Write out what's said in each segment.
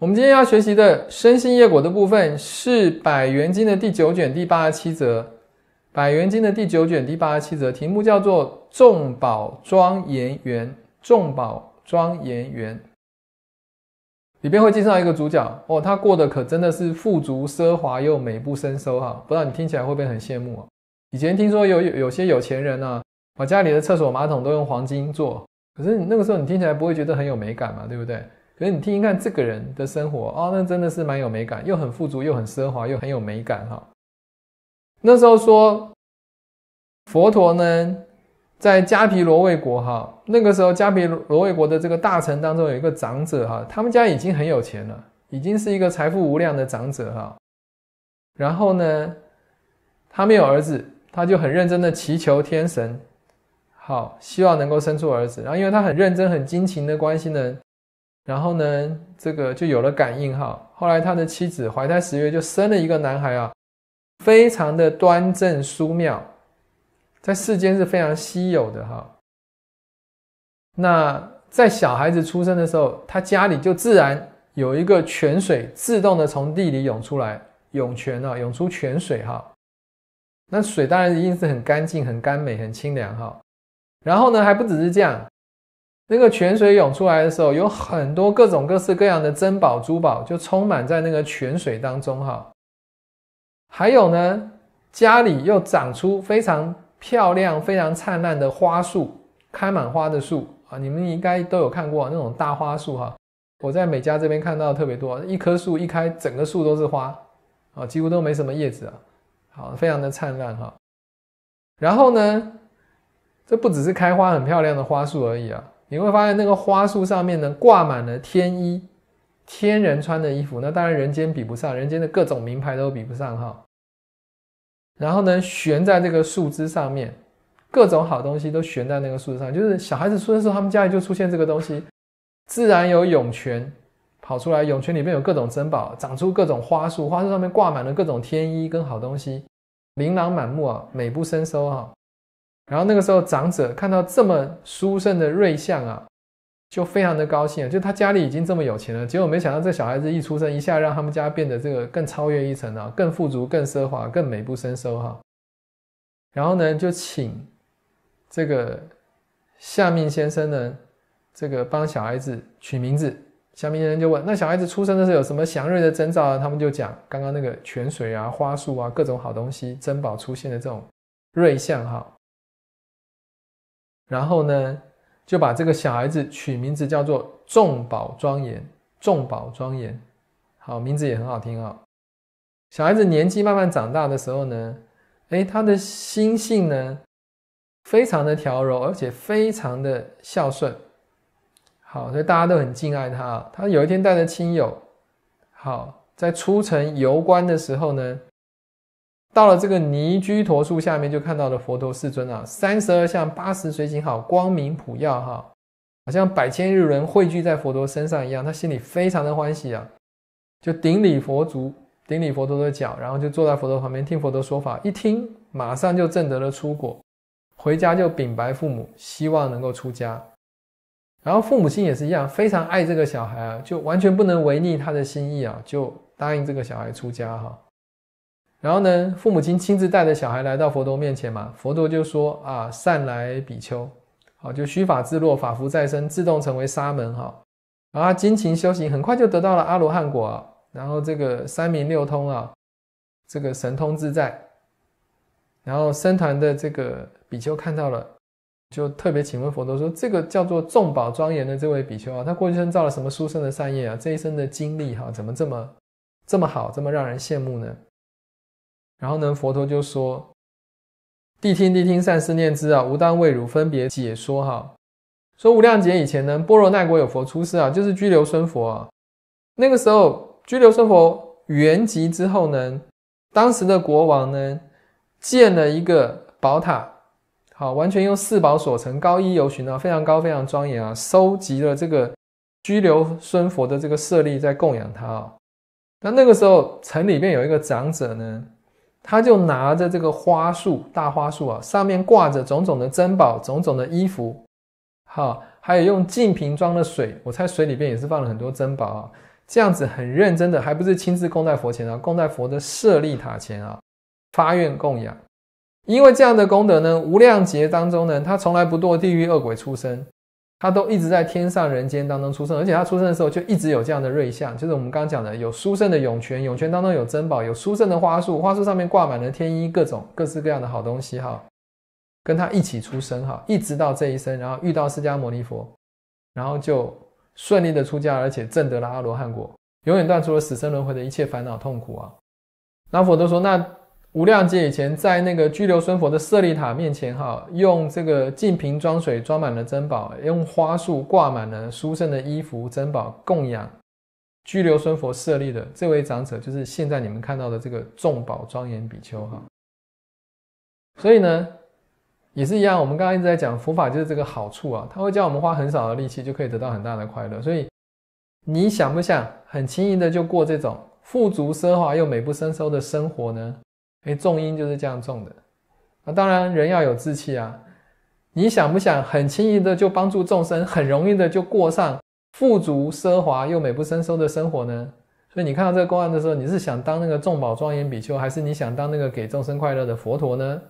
我们今天要学习的身心业果的部分是《百元经》的第九卷第八十七则，《百元经》的第九卷第八十七则，题目叫做“众宝庄严园”。众宝庄严园里边会介绍一个主角哦，他过得可真的是富足奢华又美不胜收哈！不知道你听起来会不会很羡慕啊？以前听说有有些有钱人呢，把家里的厕所马桶都用黄金做，可是那个时候你听起来不会觉得很有美感嘛，对不对？所以你听一看这个人的生活哦，那真的是蛮有美感，又很富足，又很奢华，又很有美感哈。那时候说，佛陀呢在迦毗罗卫国哈，那个时候迦毗罗卫国的这个大臣当中有一个长者哈，他们家已经很有钱了，已经是一个财富无量的长者哈。然后呢，他没有儿子，他就很认真的祈求天神，好希望能够生出儿子。然后因为他很认真、很殷勤的关系呢。然后呢，这个就有了感应哈。后来他的妻子怀胎十月就生了一个男孩啊，非常的端正淑妙，在世间是非常稀有的哈。那在小孩子出生的时候，他家里就自然有一个泉水自动的从地里涌出来，涌泉啊，涌出泉水哈。那水当然一定是很干净、很甘美、很清凉哈。然后呢，还不只是这样。那个泉水涌出来的时候，有很多各种各式各样的珍宝珠宝就充满在那个泉水当中哈。还有呢，家里又长出非常漂亮、非常灿烂的花树，开满花的树啊，你们应该都有看过那种大花树哈。我在美家这边看到特别多，一棵树一开，整个树都是花啊，几乎都没什么叶子啊，好，非常的灿烂哈。然后呢，这不只是开花很漂亮的花树而已啊。你会发现那个花束上面呢，挂满了天衣，天人穿的衣服。那当然人间比不上，人间的各种名牌都比不上哈。然后呢，悬在这个树枝上面，各种好东西都悬在那个树枝上。就是小孩子出生时候，他们家里就出现这个东西。自然有涌泉，跑出来，涌泉里面有各种珍宝，长出各种花束，花束上面挂满了各种天衣跟好东西，琳琅满目啊，美不胜收哈。然后那个时候，长者看到这么殊胜的瑞相啊，就非常的高兴啊！就他家里已经这么有钱了，结果没想到这小孩子一出生，一下让他们家变得这个更超越一层啊，更富足、更奢华、更美不胜收哈。然后呢，就请这个夏命先生呢，这个帮小孩子取名字。夏命先生就问：那小孩子出生的时候有什么祥瑞的征兆啊？他们就讲刚刚那个泉水啊、花束啊、各种好东西、珍宝出现的这种瑞相哈。然后呢，就把这个小孩子取名字叫做众宝庄严，众宝庄严，好，名字也很好听啊。小孩子年纪慢慢长大的时候呢，哎，他的心性呢，非常的调柔，而且非常的孝顺，好，所以大家都很敬爱他。他有一天带着亲友，好，在出城游观的时候呢。到了这个尼居陀树下面，就看到了佛陀世尊啊，三十二相八十随行好，光明普耀哈，好像百千日轮汇聚在佛陀身上一样，他心里非常的欢喜啊，就顶礼佛足，顶礼佛陀的脚，然后就坐在佛陀旁边听佛陀说法，一听马上就证得了出果，回家就禀白父母，希望能够出家，然后父母亲也是一样，非常爱这个小孩啊，就完全不能违逆他的心意啊，就答应这个小孩出家哈。然后呢，父母亲亲自带着小孩来到佛陀面前嘛，佛陀就说啊，善来比丘，好就虚法自落，法服在身，自动成为沙门哈，啊，精勤修行，很快就得到了阿罗汉果啊，然后这个三明六通啊，这个神通自在，然后僧团的这个比丘看到了，就特别请问佛陀说，这个叫做众宝庄严的这位比丘啊，他过去生造了什么殊胜的善业啊，这一生的经历哈，怎么这么这么好，这么让人羡慕呢？然后呢，佛陀就说：“谛听，谛听，善思念之啊！吾当为汝分别解说。”哈，说无量劫以前呢，波罗奈国有佛出世啊，就是居留孙佛啊。那个时候，居留孙佛圆寂之后呢，当时的国王呢，建了一个宝塔，好，完全用四宝所成，高一游巡啊，非常高，非常庄严啊，收集了这个居留孙佛的这个舍利，在供养他啊。那那个时候，城里面有一个长者呢。他就拿着这个花束，大花束啊，上面挂着种种的珍宝，种种的衣服，好，还有用净瓶装的水，我猜水里边也是放了很多珍宝啊。这样子很认真的，还不是亲自供在佛前啊，供在佛的舍利塔前啊，发愿供养。因为这样的功德呢，无量劫当中呢，他从来不堕地狱恶鬼出生。他都一直在天上人间当中出生，而且他出生的时候就一直有这样的瑞相，就是我们刚刚讲的有殊胜的涌泉，涌泉当中有珍宝，有殊胜的花树，花树上面挂满了天衣，各种各式各样的好东西哈，跟他一起出生哈，一直到这一生，然后遇到释迦牟尼佛，然后就顺利的出家，而且证得了阿罗汉果，永远断除了死生轮回的一切烦恼痛苦啊。那佛都说那。无量劫以前，在那个拘留孙佛的舍利塔面前，哈，用这个净瓶装水，装满了珍宝，用花束挂满了殊胜的衣服，珍宝供养拘留孙佛舍利的这位长者，就是现在你们看到的这个众宝庄严比丘，哈。所以呢，也是一样，我们刚刚一直在讲佛法就是这个好处啊，它会教我们花很少的力气就可以得到很大的快乐。所以你想不想很轻易的就过这种富足奢华又美不胜收的生活呢？哎，重音就是这样重的，啊，当然人要有志气啊。你想不想很轻易的就帮助众生，很容易的就过上富足奢华又美不胜收的生活呢？所以你看到这个公案的时候，你是想当那个众宝庄严比丘，还是你想当那个给众生快乐的佛陀呢？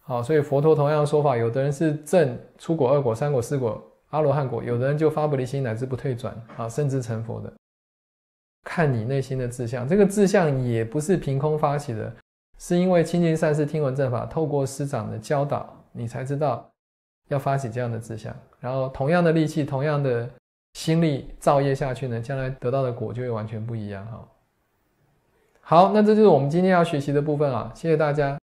好，所以佛陀同样说法，有的人是正出果、二果、三果、四果阿罗汉果，有的人就发菩提心乃至不退转啊，甚至成佛的。看你内心的志向，这个志向也不是凭空发起的，是因为清净善事、听闻正法、透过师长的教导，你才知道要发起这样的志向。然后同样的力气、同样的心力造业下去呢，将来得到的果就会完全不一样哈。好，那这就是我们今天要学习的部分啊，谢谢大家。